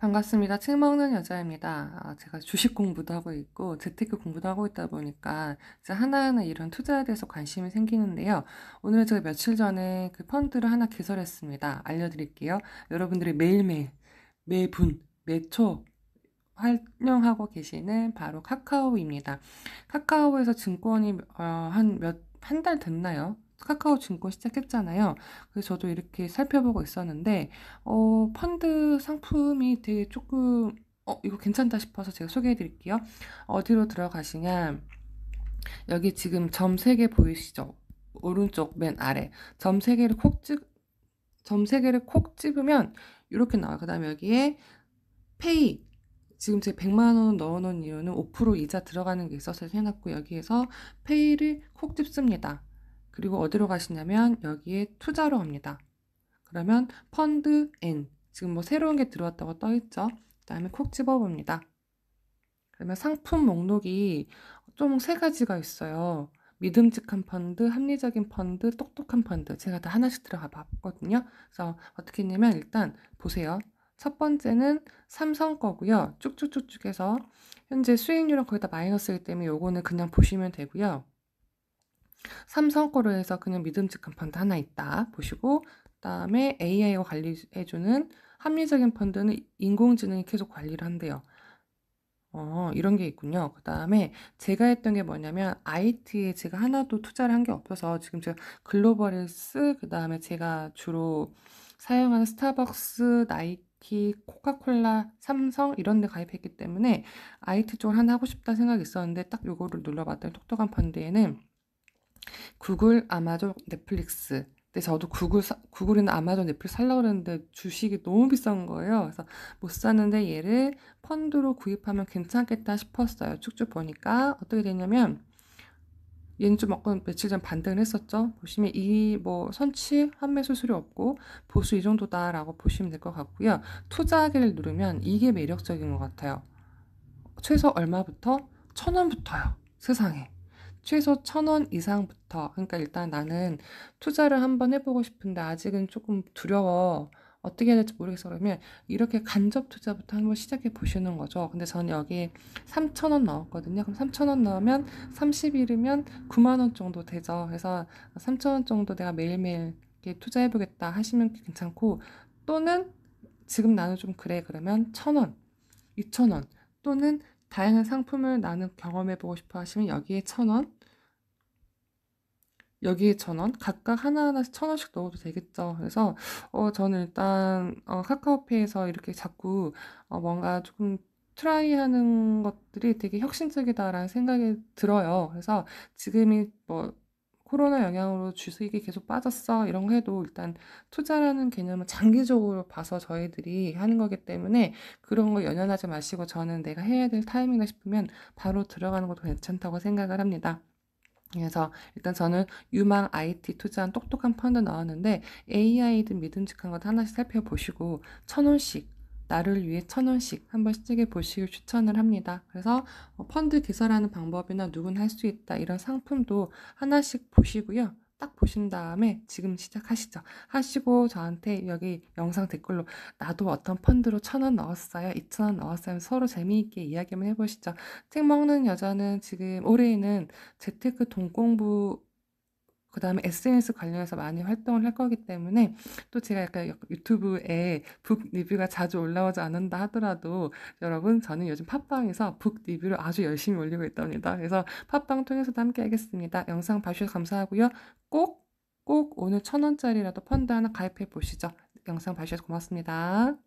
반갑습니다. 책 먹는 여자입니다. 아, 제가 주식 공부도 하고 있고 재테크 공부도 하고 있다 보니까 이제 하나하나 이런 투자에 대해서 관심이 생기는데요. 오늘 제가 며칠 전에 그 펀드를 하나 개설했습니다. 알려드릴게요. 여러분들이 매일매일 매분 매초 활용하고 계시는 바로 카카오입니다. 카카오에서 증권이 어, 한몇 한 달 됐나요? 카카오 증권 시작했잖아요. 그래서 저도 이렇게 살펴보고 있었는데, 어, 펀드 상품이 되게 조금, 어, 이거 괜찮다 싶어서 제가 소개해 드릴게요. 어디로 들어가시냐. 여기 지금 점 3개 보이시죠? 오른쪽 맨 아래. 점 3개를 콕 찍, 점 3개를 콕 찍으면 이렇게 나와요. 그 다음에 여기에 페이. 지금 제 100만원 넣어놓은 이유는 5% 이자 들어가는 게 있어서 해놨고, 여기에서 페이를 콕 찍습니다. 그리고 어디로 가시냐면 여기에 투자로 합니다. 그러면 펀드 N 지금 뭐 새로운 게 들어왔다고 떠 있죠. 그다음에 콕 집어 봅니다. 그러면 상품 목록이 좀 세 가지가 있어요. 믿음직한 펀드, 합리적인 펀드, 똑똑한 펀드. 제가 다 하나씩 들어가 봤거든요. 그래서 어떻게 했냐면 일단 보세요. 첫 번째는 삼성 거고요. 쭉쭉쭉쭉 해서 현재 수익률은 거의 다 마이너스이기 때문에 요거는 그냥 보시면 되고요. 삼성 거래 해서 그냥 믿음직한 펀드 하나 있다 보시고 그다음에 AI가 관리해주는 합리적인 펀드는 인공지능이 계속 관리를 한대요. 어, 이런 게 있군요. 그 다음에 제가 했던 게 뭐냐면 IT에 제가 하나도 투자를 한 게 없어서 지금 제가 글로벌스그 다음에 제가 주로 사용하는 스타벅스, 나이키, 코카콜라, 삼성 이런 데 가입했기 때문에 IT 쪽을 하나 하고 싶다 생각이 있었는데 딱 요거를 눌러봤더니 똑똑한 펀드에는 구글, 아마존, 넷플릭스. 근데 저도 구글 사, 구글이나 아마존, 넷플릭스 살려고 그랬는데 주식이 너무 비싼 거예요. 그래서 못 사는데 얘를 펀드로 구입하면 괜찮겠다 싶었어요. 쭉쭉 보니까 어떻게 되냐면 얘는 좀 아까 며칠 전 반등을 했었죠. 보시면 이 뭐 선취 환매 수수료 없고 보수 이 정도다라고 보시면 될 것 같고요. 투자하기를 누르면 이게 매력적인 것 같아요. 최소 얼마부터 천 원부터요. 세상에. 최소 천 원 이상부터 그러니까 일단 나는 투자를 한번 해보고 싶은데 아직은 조금 두려워 어떻게 해야 될지 모르겠어 그러면 이렇게 간접 투자부터 한번 시작해 보시는 거죠 근데 저는 여기 3,000원 넣었거든요 그럼 3,000원 넣으면 30일이면 9만원 정도 되죠 그래서 3,000원 정도 내가 매일매일 투자해 보겠다 하시면 괜찮고 또는 지금 나는 좀 그래 그러면 1,000원 2,000원 또는 다양한 상품을 나는 경험해보고 싶어 하시면 여기에 천원 여기에 천원 각각 하나하나씩 천원씩 넣어도 되겠죠. 그래서 어, 저는 일단 어, 카카오페이에서 이렇게 자꾸 어, 뭔가 조금 트라이 하는 것들이 되게 혁신적이다라는 생각이 들어요. 그래서 지금이 뭐 코로나 영향으로 주식이 계속 빠졌어 이런 거 해도 일단 투자라는 개념을 장기적으로 봐서 저희들이 하는 거기 때문에 그런 거 연연하지 마시고 저는 내가 해야 될 타이밍이다 싶으면 바로 들어가는 것도 괜찮다고 생각을 합니다. 그래서 일단 저는 유망 IT 투자한 똑똑한 펀드 나왔는데 AI든 믿음직한 것 하나씩 살펴보시고 천 원씩 나를 위해 천 원씩 한번 시작해 보시길 추천을 합니다. 그래서 어, 펀드 개설하는 방법이나 누군할 수 있다 이런 상품도 하나씩 보시고요. 딱 보신 다음에 지금 시작하시죠. 하시고 저한테 여기 영상 댓글로 나도 어떤 펀드로 천 원 넣었어요. 이천 원 넣었어요. 서로 재미있게 이야기만 해보시죠. 책 먹는 여자는 지금 올해에는 재테크 동공부 그 다음에 SNS 관련해서 많이 활동을 할 거기 때문에 또 제가 약간 유튜브에 북 리뷰가 자주 올라오지 않는다 하더라도 여러분 저는 요즘 팟빵에서 북 리뷰를 아주 열심히 올리고 있답니다. 그래서 팟빵 통해서도 함께 하겠습니다. 영상 봐주셔서 감사하고요. 꼭, 꼭 오늘 천 원짜리라도 펀드 하나 가입해 보시죠. 영상 봐주셔서 고맙습니다.